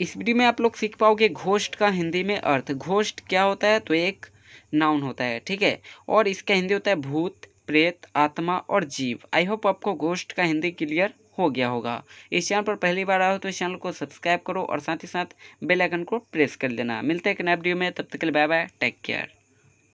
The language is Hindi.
इस वीडियो में आप लोग सीख पाओगे घोष्ट का हिंदी में अर्थ घोष्ट क्या होता है तो एक नाउन होता है ठीक है और इसका हिंदी होता है भूत प्रेत आत्मा और जीव आई होप आपको घोष्ट का हिंदी क्लियर हो गया होगा इस चैनल पर पहली बार आओ तो इस चैनल को सब्सक्राइब करो और साथ ही साथ बेल आइकन को प्रेस कर लेना मिलते हैं एक नए वीडियो में तब तक के लिए बाय बाय टेक केयर